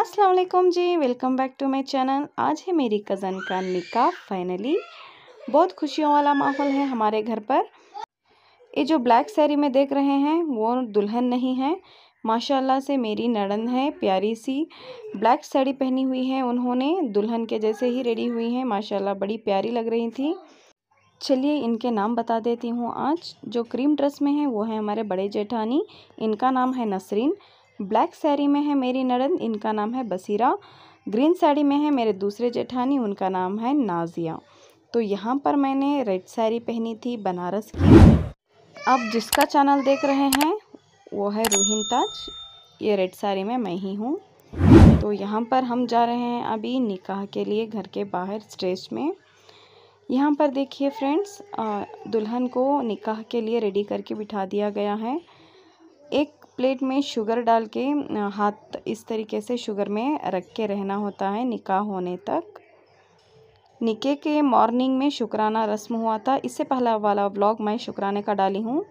Aslam ji welcome back to my channel आज है मेरी कज़न का निकाह फाइनली बहुत खुशियों वाला माहौल है हमारे घर पर ये जो ब्लैक सैरी में देख रहे हैं वो दुल्हन नहीं है माशाल्लाह से मेरी नड़न है प्यारी सी ब्लैक साड़ी पहनी हुई है उन्होंने दुल्हन के जैसे ही रेडी हुई हैं माशाल्लाह बड़ी प्यारी लग रही थी चलिए इनके नाम बता देती हूँ आज जो क्रीम ड्रेस में है वो है हमारे बड़े जेठानी इनका नाम है नसरीन ब्लैक साड़ी में है मेरी नरन इनका नाम है बसीरा ग्रीन साड़ी में है मेरे दूसरे जेठानी उनका नाम है नाजिया तो यहाँ पर मैंने रेड साड़ी पहनी थी बनारस की अब जिसका चैनल देख रहे हैं वो है रूहिन ताज ये रेड साड़ी में मैं ही हूँ तो यहाँ पर हम जा रहे हैं अभी निकाह के लिए घर के बाहर स्टेज में यहाँ पर देखिए फ्रेंड्स दुल्हन को निकाह के लिए रेडी करके बिठा दिया गया है एक प्लेट में शुगर डाल के हाथ इस तरीके से शुगर में रख के रहना होता है निकाह होने तक निके के मॉर्निंग में शुक्राना रस्म हुआ था इससे पहला वाला ब्लॉग मैं शुक्राने का डाली हूँ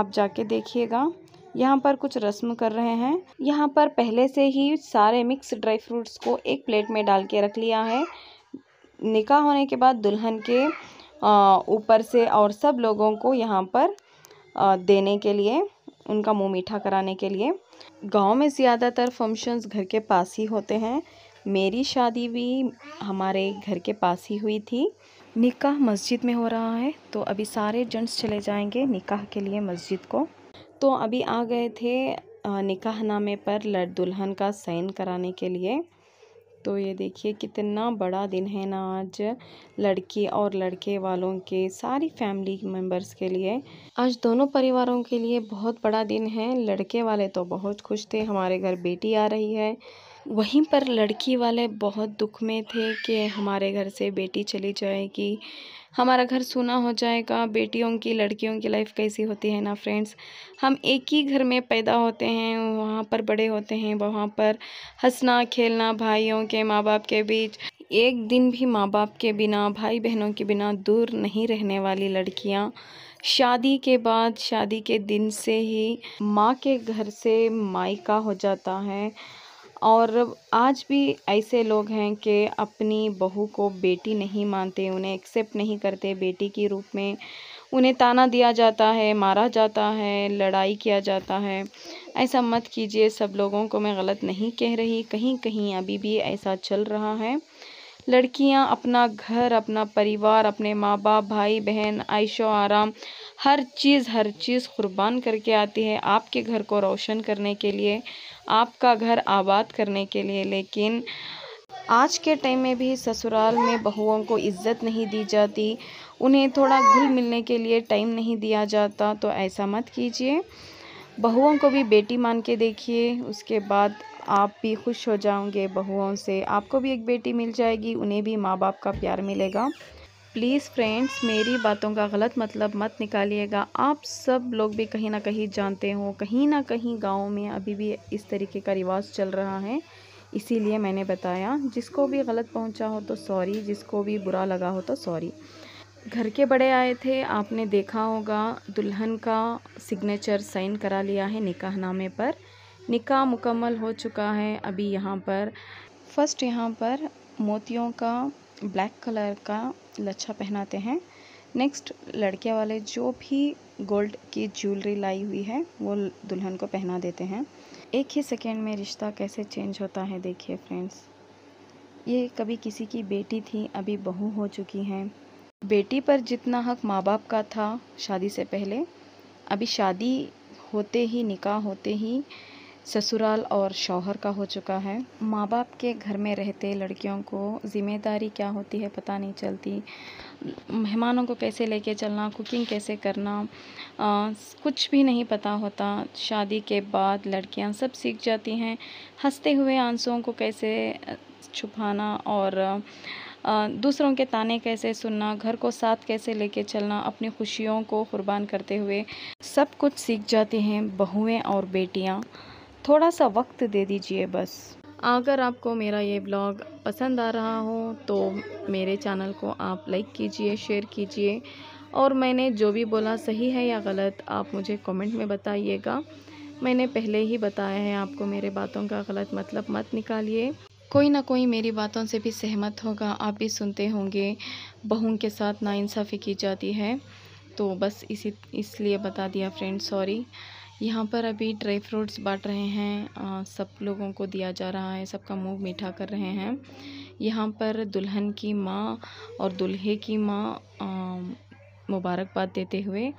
आप जाके देखिएगा यहाँ पर कुछ रस्म कर रहे हैं यहाँ पर पहले से ही सारे मिक्स ड्राई फ्रूट्स को एक प्लेट में डाल के रख लिया है निकाह होने के बाद दुल्हन के ऊपर से और सब लोगों को यहाँ पर देने के लिए उनका मुंह मीठा कराने के लिए गांव में ज़्यादातर फंक्शंस घर के पास ही होते हैं मेरी शादी भी हमारे घर के पास ही हुई थी निकाह मस्जिद में हो रहा है तो अभी सारे जेंट्स चले जाएंगे निकाह के लिए मस्जिद को तो अभी आ गए थे निकाह नामे पर लड़ दुल्हन का साइन कराने के लिए तो ये देखिए कितना बड़ा दिन है ना आज लड़की और लड़के वालों के सारी फैमिली मेम्बर्स के लिए आज दोनों परिवारों के लिए बहुत बड़ा दिन है लड़के वाले तो बहुत खुश थे हमारे घर बेटी आ रही है वहीं पर लड़की वाले बहुत दुख में थे कि हमारे घर से बेटी चली जाएगी हमारा घर सूना हो जाएगा बेटियों की लड़कियों की लाइफ कैसी होती है ना फ्रेंड्स हम एक ही घर में पैदा होते हैं वहाँ पर बड़े होते हैं वहाँ पर हंसना खेलना भाइयों के माँ बाप के बीच एक दिन भी माँ बाप के बिना भाई बहनों के बिना दूर नहीं रहने वाली लड़कियाँ शादी के बाद शादी के दिन से ही माँ के घर से मायका हो जाता है और आज भी ऐसे लोग हैं कि अपनी बहू को बेटी नहीं मानते उन्हें एक्सेप्ट नहीं करते बेटी के रूप में उन्हें ताना दिया जाता है मारा जाता है लड़ाई किया जाता है ऐसा मत कीजिए सब लोगों को मैं गलत नहीं कह रही कहीं कहीं अभी भी ऐसा चल रहा है लड़कियां अपना घर अपना परिवार अपने माँ बाप भाई बहन ऐशो आराम हर चीज़ हर चीज़ क़ुरबान करके आती है आपके घर को रोशन करने के लिए आपका घर आबाद करने के लिए लेकिन आज के टाइम में भी ससुराल में बहुओं को इज़्ज़त नहीं दी जाती उन्हें थोड़ा घुल मिलने के लिए टाइम नहीं दिया जाता तो ऐसा मत कीजिए बहुओं को भी बेटी मान के देखिए उसके बाद आप भी खुश हो जाओगे बहुओं से आपको भी एक बेटी मिल जाएगी उन्हें भी माँ बाप का प्यार मिलेगा प्लीज़ फ्रेंड्स मेरी बातों का गलत मतलब मत निकालिएगा आप सब लोग भी कहीं ना कहीं जानते हो कहीं ना कहीं गाँव में अभी भी इस तरीके का रिवाज चल रहा है इसीलिए मैंने बताया जिसको भी गलत पहुंचा हो तो सॉरी जिसको भी बुरा लगा हो तो सॉरी घर के बड़े आए थे आपने देखा होगा दुल्हन का सिग्नेचर साइन करा लिया है निकाहनामे पर निकाह मुकम्मल हो चुका है अभी यहाँ पर फर्स्ट यहाँ पर मोतियों का ब्लैक कलर का लच्छा पहनाते हैं नेक्स्ट लड़के वाले जो भी गोल्ड की ज्वेलरी लाई हुई है वो दुल्हन को पहना देते हैं एक ही सेकेंड में रिश्ता कैसे चेंज होता है देखिए फ्रेंड्स ये कभी किसी की बेटी थी अभी बहू हो चुकी हैं बेटी पर जितना हक माँ बाप का था शादी से पहले अभी शादी होते ही निकाह होते ही ससुराल और शौहर का हो चुका है माँ बाप के घर में रहते लड़कियों को ज़िम्मेदारी क्या होती है पता नहीं चलती मेहमानों को कैसे लेके चलना कुकिंग कैसे करना आ, कुछ भी नहीं पता होता शादी के बाद लड़कियाँ सब सीख जाती हैं हंसते हुए आंसुओं को कैसे छुपाना और दूसरों के ताने कैसे सुनना घर को साथ कैसे लेके चलना अपनी खुशियों को कुर्बान करते हुए सब कुछ सीख जाती हैं बहुएं और बेटियां थोड़ा सा वक्त दे दीजिए बस अगर आपको मेरा ये ब्लॉग पसंद आ रहा हो तो मेरे चैनल को आप लाइक कीजिए शेयर कीजिए और मैंने जो भी बोला सही है या गलत आप मुझे कमेंट में बताइएगा मैंने पहले ही बताया है आपको मेरे बातों का गलत मतलब मत निकालिए कोई ना कोई मेरी बातों से भी सहमत होगा आप भी सुनते होंगे बहू के साथ नाइंसाफ़ी की जाती है तो बस इसी इसलिए बता दिया फ्रेंड सॉरी यहाँ पर अभी ड्राई फ्रूट्स बांट रहे हैं आ, सब लोगों को दिया जा रहा है सबका मुंह मीठा कर रहे हैं यहाँ पर दुल्हन की माँ और दुल्हे की माँ मुबारकबाद देते हुए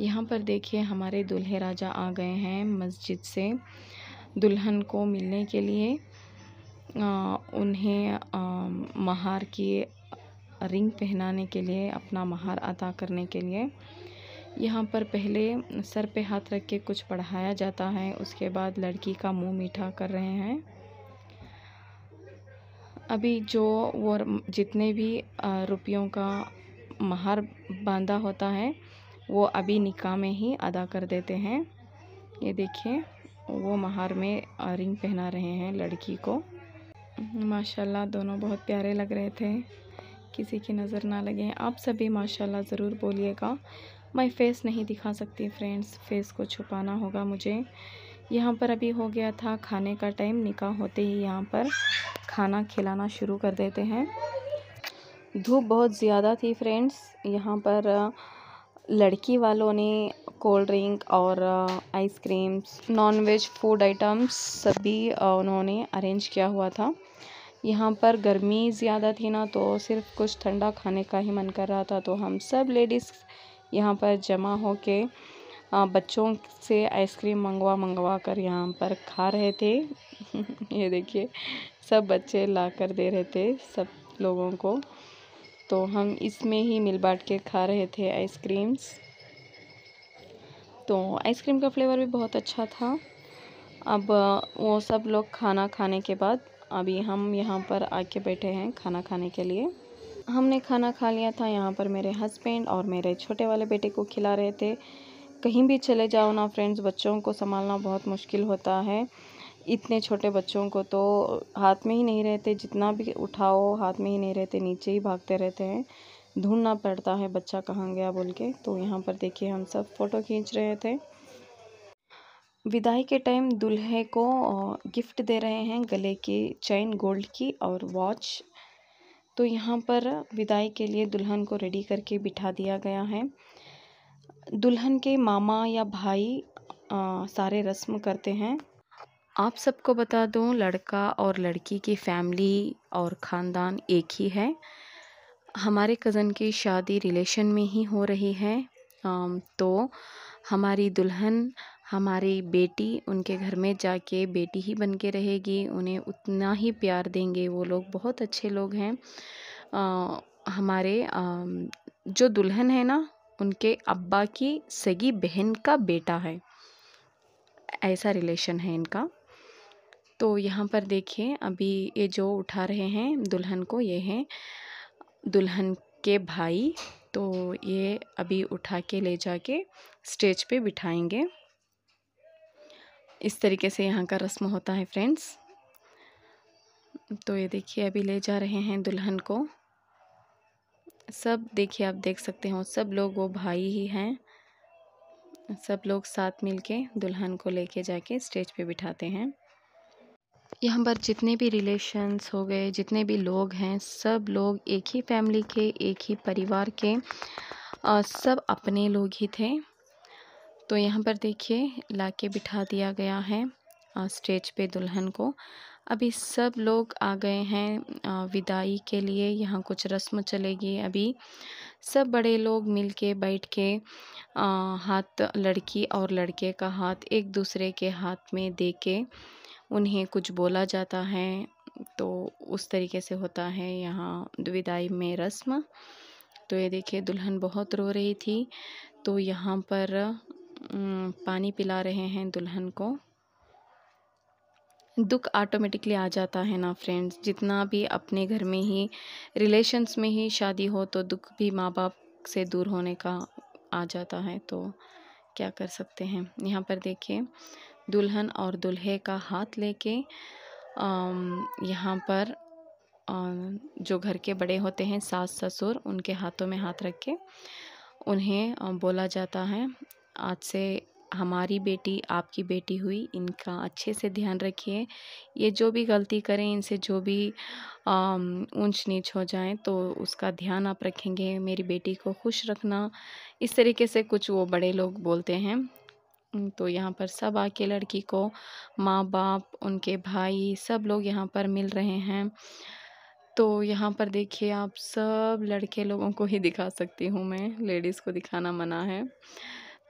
यहाँ पर देखिए हमारे दुल्हे राजा आ गए हैं मस्जिद से दुल्हन को मिलने के लिए आ, उन्हें आ, महार की रिंग पहनाने के लिए अपना महार अदा करने के लिए यहाँ पर पहले सर पे हाथ रख के कुछ पढ़ाया जाता है उसके बाद लड़की का मुंह मीठा कर रहे हैं अभी जो वो जितने भी रुपयों का महार बांधा होता है वो अभी निकाह में ही अदा कर देते हैं ये देखिए वो महार में रिंग पहना रहे हैं लड़की को माशाल्लाह दोनों बहुत प्यारे लग रहे थे किसी की नज़र ना लगे आप सभी माशाल्लाह ज़रूर बोलिएगा मैं फ़ेस नहीं दिखा सकती फ्रेंड्स फ़ेस को छुपाना होगा मुझे यहाँ पर अभी हो गया था खाने का टाइम निका होते ही यहाँ पर खाना खिलाना शुरू कर देते हैं धूप बहुत ज़्यादा थी फ्रेंड्स यहाँ पर लड़की वालों ने कोल्ड ड्रिंक और आइसक्रीम्स नॉनवेज फूड आइटम्स सभी उन्होंने अरेंज किया हुआ था यहाँ पर गर्मी ज़्यादा थी ना तो सिर्फ कुछ ठंडा खाने का ही मन कर रहा था तो हम सब लेडीज़ यहाँ पर जमा हो के बच्चों से आइसक्रीम मंगवा मंगवा कर यहाँ पर खा रहे थे ये देखिए सब बच्चे ला कर दे रहे थे सब लोगों को तो हम इसमें ही मिल बाट के खा रहे थे आइसक्रीम्स तो आइसक्रीम का फ्लेवर भी बहुत अच्छा था अब वो सब लोग खाना खाने के बाद अभी हम यहाँ पर आके बैठे हैं खाना खाने के लिए हमने खाना खा लिया था यहाँ पर मेरे हस्बैंड और मेरे छोटे वाले बेटे को खिला रहे थे कहीं भी चले जाओ ना फ्रेंड्स बच्चों को संभालना बहुत मुश्किल होता है इतने छोटे बच्चों को तो हाथ में ही नहीं रहते जितना भी उठाओ हाथ में ही नहीं रहते नीचे ही भागते रहते हैं ढूंढना पड़ता है बच्चा कहाँ गया बोल के तो यहाँ पर देखिए हम सब फ़ोटो खींच रहे थे विदाई के टाइम दुल्हे को गिफ्ट दे रहे हैं गले की चैन गोल्ड की और वॉच तो यहाँ पर विदाई के लिए दुल्हन को रेडी करके बिठा दिया गया है दुल्हन के मामा या भाई आ, सारे रस्म करते हैं आप सबको बता दूँ लड़का और लड़की की फैमिली और ख़ानदान एक ही है हमारे कज़न की शादी रिलेशन में ही हो रही है तो हमारी दुल्हन हमारी बेटी उनके घर में जाके बेटी ही बन के रहेगी उन्हें उतना ही प्यार देंगे वो लोग बहुत अच्छे लोग हैं हमारे जो दुल्हन है ना उनके अब्बा की सगी बहन का बेटा है ऐसा रिलेशन है इनका तो यहाँ पर देखिए अभी ये जो उठा रहे हैं दुल्हन को ये हैं दुल्हन के भाई तो ये अभी उठा के ले जाके स्टेज पे बिठाएंगे इस तरीके से यहाँ का रस्म होता है फ्रेंड्स तो ये देखिए अभी ले जा रहे हैं दुल्हन को सब देखिए आप देख सकते हो सब लोग वो भाई ही हैं सब लोग साथ मिलके दुल्हन को लेके जाके स्टेज पे बिठाते हैं यहाँ पर जितने भी रिलेशन्स हो गए जितने भी लोग हैं सब लोग एक ही फैमिली के एक ही परिवार के आ, सब अपने लोग ही थे तो यहाँ पर देखिए लाके बिठा दिया गया है स्टेज पे दुल्हन को अभी सब लोग आ गए हैं विदाई के लिए यहाँ कुछ रस्म चलेगी अभी सब बड़े लोग मिल के बैठ के हाथ लड़की और लड़के का हाथ एक दूसरे के हाथ में दे के उन्हें कुछ बोला जाता है तो उस तरीके से होता है यहाँ विदाई में रस्म तो ये देखिए दुल्हन बहुत रो रही थी तो यहाँ पर पानी पिला रहे हैं दुल्हन को दुख ऑटोमेटिकली आ जाता है ना फ्रेंड्स जितना भी अपने घर में ही रिलेशंस में ही शादी हो तो दुख भी माँ बाप से दूर होने का आ जाता है तो क्या कर सकते हैं यहाँ पर देखिए दुल्हन और दुल्हे का हाथ लेके यहाँ पर जो घर के बड़े होते हैं सास ससुर उनके हाथों में हाथ रख के उन्हें बोला जाता है आज से हमारी बेटी आपकी बेटी हुई इनका अच्छे से ध्यान रखिए ये जो भी गलती करें इनसे जो भी ऊंच नीच हो जाएं तो उसका ध्यान आप रखेंगे मेरी बेटी को खुश रखना इस तरीके से कुछ वो बड़े लोग बोलते हैं तो यहाँ पर सब आके लड़की को माँ बाप उनके भाई सब लोग यहाँ पर मिल रहे हैं तो यहाँ पर देखिए आप सब लड़के लोगों को ही दिखा सकती हूँ मैं लेडीज़ को दिखाना मना है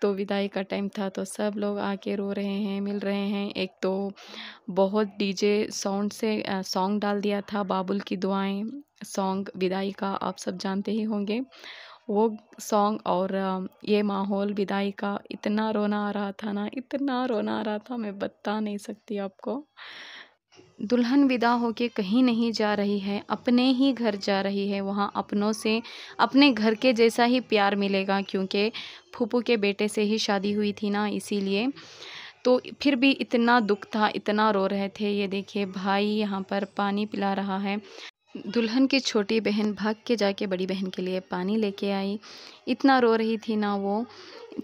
तो विदाई का टाइम था तो सब लोग आके रो रहे हैं मिल रहे हैं एक तो बहुत डीजे साउंड से सॉन्ग डाल दिया था बाबुल की दुआएं सॉन्ग विदाई का आप सब जानते ही होंगे वो सॉन्ग और ये माहौल विदाई का इतना रोना आ रहा था ना इतना रोना आ रहा था मैं बता नहीं सकती आपको दुल्हन विदा होके कहीं नहीं जा रही है अपने ही घर जा रही है वहाँ अपनों से अपने घर के जैसा ही प्यार मिलेगा क्योंकि फूफू के बेटे से ही शादी हुई थी ना इसीलिए तो फिर भी इतना दुख था इतना रो रहे थे ये देखिए भाई यहाँ पर पानी पिला रहा है दुल्हन की छोटी बहन भाग के जाके बड़ी बहन के लिए पानी लेके आई इतना रो रही थी ना वो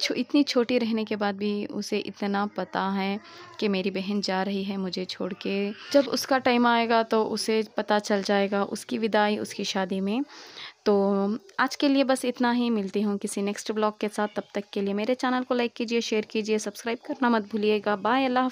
छो, इतनी छोटी रहने के बाद भी उसे इतना पता है कि मेरी बहन जा रही है मुझे छोड़ के जब उसका टाइम आएगा तो उसे पता चल जाएगा उसकी विदाई उसकी शादी में तो आज के लिए बस इतना ही मिलती हूँ किसी नेक्स्ट ब्लॉग के साथ तब तक के लिए मेरे चैनल को लाइक कीजिए शेयर कीजिए सब्सक्राइब करना मत भूलिएगा बाय अल्लाह